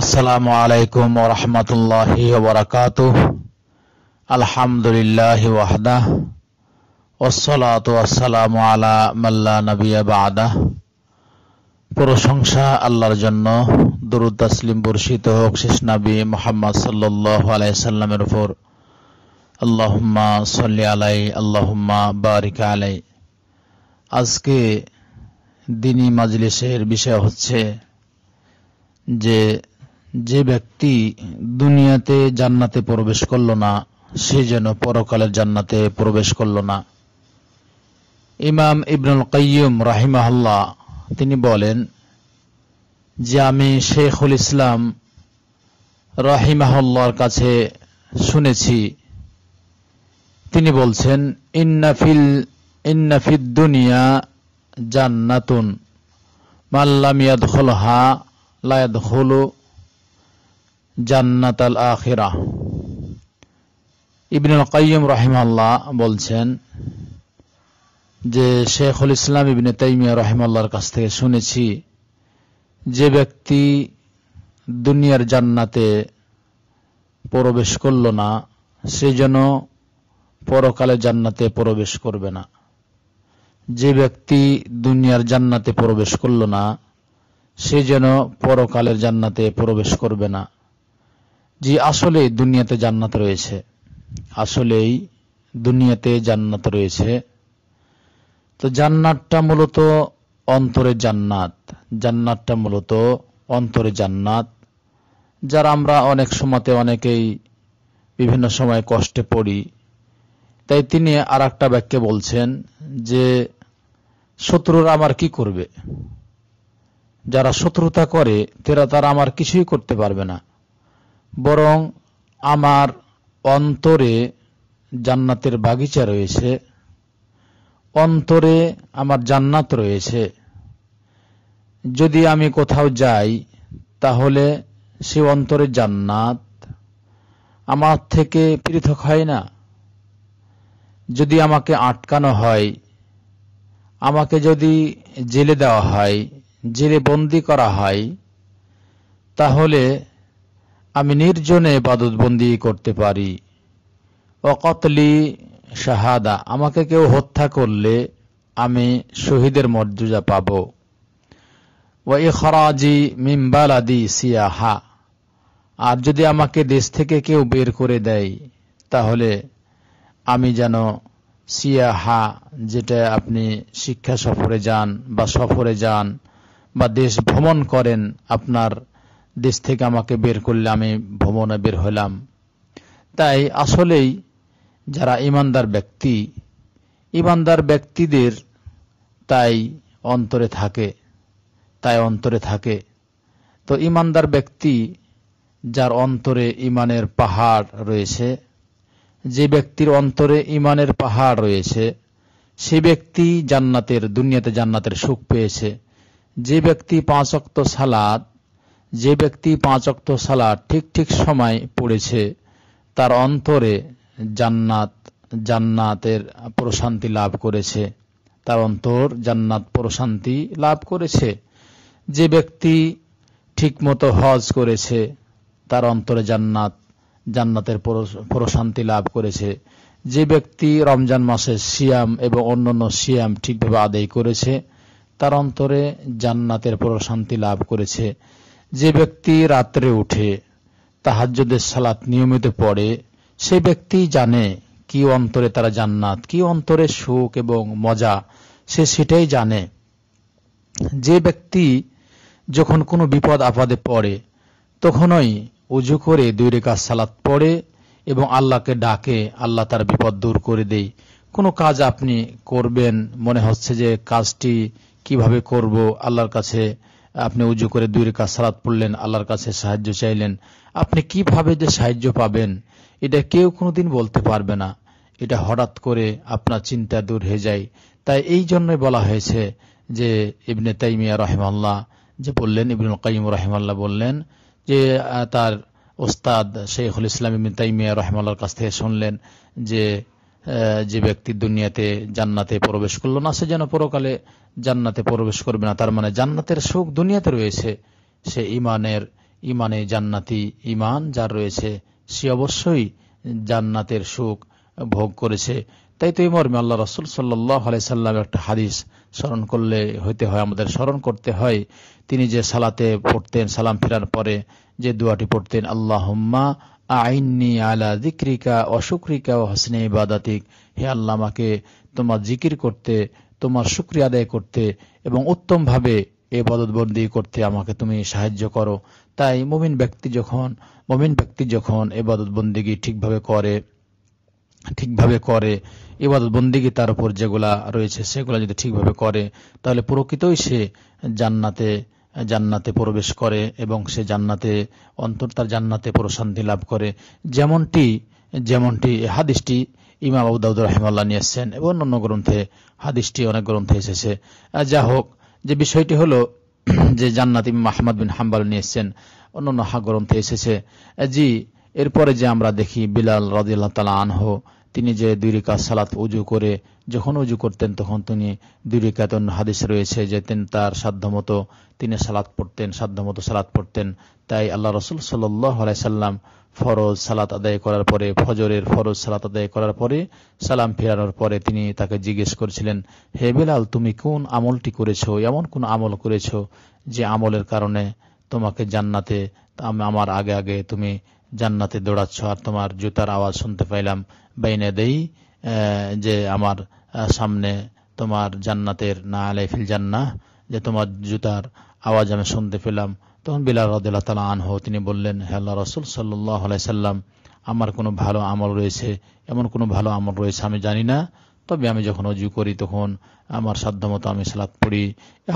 আসসালামু আলাইকুম ওরহমতুল্লাহি ওবরাকাত আলহামদুলিল্লাহ ওয়াহদা ওসলাত আসসালামু আলা মাল্লা নবিয়া বাদা প্রশংসা আল্লাহর জন্য দুরুদ তসলিম বর্ষিত হোক শেষ নবী মোহাম্মদ সাল্লাহ সাল্লামের ওপর আল্লাহুম্মা সল্লি আলাই আল্লাহম্মা বারিকা আলাই আজকে দিনী মাজলিসের বিষয় হচ্ছে যে যে ব্যক্তি দুনিয়াতে জান্নাতে প্রবেশ করল না সে যেন পরকালের জান্নাতে প্রবেশ করল না ইমাম ইবনুল কাইম রাহিমাহল্লাহ তিনি বলেন যে আমি শেখুল ইসলাম রাহিমাহল্লার কাছে শুনেছি তিনি বলছেন ইন্নাফিল ইন্নাফিদ দুনিয়া জান্নাতুন মাল্লামিয়াদ হলহা লায়াদ হলো জান্নাত আল আখেরা ইবনুল কাইম রহিমাল্লাহ বলছেন যে শেখুল ইসলাম ইবনে তাইমিয়া রহিমাল্লাহর কাছ থেকে শুনেছি যে ব্যক্তি দুনিয়ার জান্নাতে প্রবেশ করল না সে যেন পরকালে জান্নাতে প্রবেশ করবে না যে ব্যক্তি দুনিয়ার জান্নাতে প্রবেশ করল না সে যেন পরকালের জান্নাতে প্রবেশ করবে না যে আসলে দুনিয়াতে জান্নাত রয়েছে আসলেই দুনিয়াতে জান্নাত রয়েছে তো জান্নাতটা মূলত অন্তরে জান্নাত জান্নাতটা মূলত অন্তরে জান্নাত যারা আমরা অনেক সময়তে অনেকেই বিভিন্ন সময় কষ্টে পড়ি তাই তিনি আর একটা ব্যাখ্যা বলছেন যে শত্রুরা আমার কি করবে যারা শত্রুতা করে তারা তারা আমার কিছুই করতে পারবে না বরং আমার অন্তরে জান্নাতের বাগিচা রয়েছে অন্তরে আমার জান্নাত রয়েছে যদি আমি কোথাও যাই তাহলে সে অন্তরে জান্নাত আমার থেকে পৃথক হয় না যদি আমাকে আটকানো হয় আমাকে যদি জেলে দেওয়া হয় জেলে বন্দি করা হয় তাহলে আমি নির্জনে বাদতবন্দি করতে পারি অকতলি শাহাদা আমাকে কেউ হত্যা করলে আমি শহীদের মর্যাদা পাব ও ইখরাজি মিম্বালাদি সিয়াহা আর যদি আমাকে দেশ থেকে কেউ বের করে দেয় তাহলে আমি যেন সিয়াহা যেটা আপনি শিক্ষা সফরে যান বা সফরে যান বা দেশ ভ্রমণ করেন আপনার দেশ থেকে আমাকে বের করলে আমি ভ্রমণে বের হলাম তাই আসলেই যারা ইমানদার ব্যক্তি ইমানদার ব্যক্তিদের তাই অন্তরে থাকে তাই অন্তরে থাকে তো ইমানদার ব্যক্তি যার অন্তরে ইমানের পাহাড় রয়েছে যে ব্যক্তির অন্তরে ইমানের পাহাড় রয়েছে সে ব্যক্তি জান্নাতের দুনিয়াতে জান্নাতের সুখ পেয়েছে যে ব্যক্তি পাঁচ অক্ত সালাদ যে ব্যক্তি পাঁচ অক্ত সালা ঠিক ঠিক সময় পড়েছে তার অন্তরে জান্নাত জান্নাতের প্রশান্তি লাভ করেছে তার অন্তর জান্নাত প্রশান্তি লাভ করেছে যে ব্যক্তি ঠিকমতো হজ করেছে তার অন্তরে জান্নাত জান্নাতের প্রশান্তি লাভ করেছে যে ব্যক্তি রমজান মাসের সিয়াম এবং অন্যান্য সিয়াম ঠিকভাবে আদায় করেছে তার অন্তরে জান্নাতের প্রশান্তি লাভ করেছে যে ব্যক্তি রাত্রে উঠে তাহাজ্যদের সালাত নিয়মিত পড়ে সে ব্যক্তি জানে কি অন্তরে তারা জান্নাত কি অন্তরে সুখ এবং মজা সে সেটাই জানে যে ব্যক্তি যখন কোনো বিপদ আপদে পড়ে তখনই উজু করে দুই রেখা সালাত পড়ে এবং আল্লাহকে ডাকে আল্লাহ তার বিপদ দূর করে দেয় কোনো কাজ আপনি করবেন মনে হচ্ছে যে কাজটি কিভাবে করব আল্লাহর কাছে আপনি উজু করে দুই রেখা সালাত পড়লেন আল্লাহর কাছে সাহায্য চাইলেন আপনি কিভাবে যে সাহায্য পাবেন এটা কেউ কোনোদিন বলতে পারবে না এটা হঠাৎ করে আপনার চিন্তা দূর হয়ে যায় তাই এই জন্যই বলা হয়েছে যে ইবনে তাইমিয়া রহমাল্লাহ যে বললেন ইবনুল কাইম রহমাল্লাহ বললেন যে তার ওস্তাদ শেখুল ইসলাম ইবনে তাইমিয়া রহমাল্লার কাছ থেকে শুনলেন যে যে ব্যক্তি দুনিয়াতে জান্নাতে প্রবেশ করলো না সে যেন পরকালে জান্নাতে প্রবেশ করবে না তার মানে জান্নাতের সুখ দুনিয়াতে রয়েছে সে ইমানের ইমানে জান্নাতি ইমান যার রয়েছে সে অবশ্যই জান্নাতের সুখ ভোগ করেছে তাই তো এই মর্মে আল্লাহ রসুল সাল্লাহ সাল্লাম একটা হাদিস স্মরণ করলে হইতে হয় আমাদের স্মরণ করতে হয় তিনি যে সালাতে পড়তেন সালাম ফেরার পরে যে দোয়াটি পড়তেন আল্লাহ আইননি আলা জিক্রিকা অসুক্রিকা ও হসনে ইবাদাতিক হে আল্লাহ আমাকে তোমার জিকির করতে তোমার শুক্রিয়া আদায় করতে এবং উত্তমভাবে এ বদতবন্দি করতে আমাকে তুমি সাহায্য করো তাই মমিন ব্যক্তি যখন মমিন ব্যক্তি যখন এ বদতবন্দিগি ঠিকভাবে করে ঠিকভাবে করে ইবাদত বন্দিগি তার উপর যেগুলা রয়েছে সেগুলা যদি ঠিকভাবে করে তাহলে প্রকৃতই সে জান্নাতে জান্নাতে প্রবেশ করে এবং সে জান্নাতে অন্তর তার জান্নাতে প্রশান্তি লাভ করে যেমনটি যেমনটি হাদিসটি ইমাম আবুদাউদ রহমাল্লা নিয়ে এবং অন্য গ্রন্থে হাদিসটি অনেক গ্রন্থে এসেছে যা হোক যে বিষয়টি হলো যে জান্নাত ইম আহমদ বিন হাম্বাল নিয়ে এসছেন অন্য অন্য গ্রন্থে এসেছে জি এরপরে যে আমরা দেখি বিলাল রাজিল্লাহ তালা আনহো তিনি যে দুই রেখা সালাত উজু করে যখন উজু করতেন তখন তিনি দুই রেখাতন হাদিস রয়েছে যে তিনি তার সাধ্যমতো তিনি সালাত পড়তেন সাধ্যমতো সালাত পড়তেন তাই আল্লাহ রসুল সাল্লাহ সাল্লাম ফরজ সালাত আদায় করার পরে ফজরের ফরজ সালাত আদায় করার পরে সালাম ফেরানোর পরে তিনি তাকে জিজ্ঞেস করেছিলেন হে বেলাল তুমি কোন আমলটি করেছো এমন কোন আমল করেছো যে আমলের কারণে তোমাকে জান্নাতে আমার আগে আগে তুমি জান্নাতে দৌড়াচ্ছ আর তোমার জুতার আওয়াজ শুনতে পাইলাম বাইনে দেই যে আমার সামনে তোমার জান্নাতের না আলাই ফিল জান্না যে তোমার জুতার আওয়াজ আমি শুনতে পেলাম তখন বিলাল রদুল্লাহ তালা আনহ তিনি বললেন হেল্লা রসুল সাল্লাহ সাল্লাম আমার কোনো ভালো আমল রয়েছে এমন কোনো ভালো আমল রয়েছে আমি জানি না তবে আমি যখন অজু করি তখন আমার সাধ্যমতো আমি সালাত পড়ি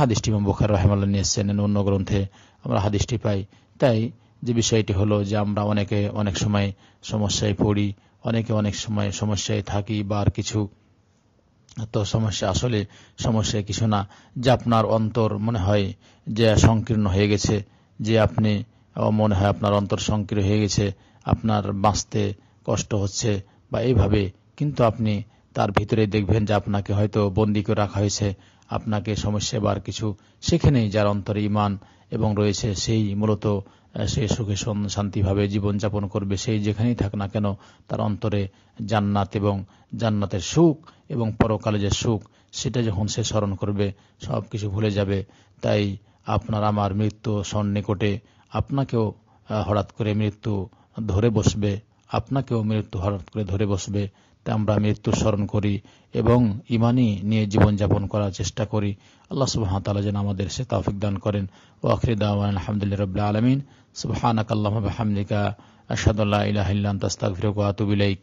হাদিসটি ইমাম বুখার রহমাল্লা নিয়ে এসছেন অন্য গ্রন্থে আমরা হাদিসটি পাই তাই যে বিষয়টি হলো যে আমরা অনেকে অনেক সময় সমস্যায় পড়ি অনেকে অনেক সময় সমস্যায় থাকি বা আর কিছু তো সমস্যা আসলে সমস্যা কিছু না যে আপনার অন্তর মনে হয় যে সংকীর্ণ হয়ে গেছে যে আপনি মনে হয় আপনার অন্তর সংকীর্ণ হয়ে গেছে আপনার বাঁচতে কষ্ট হচ্ছে বা এইভাবে কিন্তু আপনি তার ভিতরে দেখবেন যে আপনাকে হয়তো বন্দি করে রাখা হয়েছে আপনাকে সমসেবার কিছু কিছু সেখানেই যার অন্তরে ইমান এবং রয়েছে সেই মূলত সে সুখে শান্তিভাবে জীবনযাপন করবে সেই যেখানেই থাক না কেন তার অন্তরে জান্নাত এবং জান্নাতের সুখ এবং পরকালে যে সুখ সেটা যখন সে স্মরণ করবে সব কিছু ভুলে যাবে তাই আপনার আমার মৃত্যু সন্নিকটে আপনাকেও হঠাৎ করে মৃত্যু ধরে বসবে আপনাকেও মৃত্যু হঠাৎ করে ধরে বসবে আমরা মৃত্যু স্মরণ করি এবং ইমানি নিয়ে জীবনযাপন করার চেষ্টা করি আল্লাহ সুবাহন তালা যেন আমাদের সে তাফিক দান করেন ও আখরিদাওয়ান আলহামদুলিল্লাহ রবিল্লা আলমিন সুবাহানাক আল্লাহ হামদিকা আসাদুল্লাহ ইলাহিল্লান তাস্তাক ফিরকাতুবিলাইক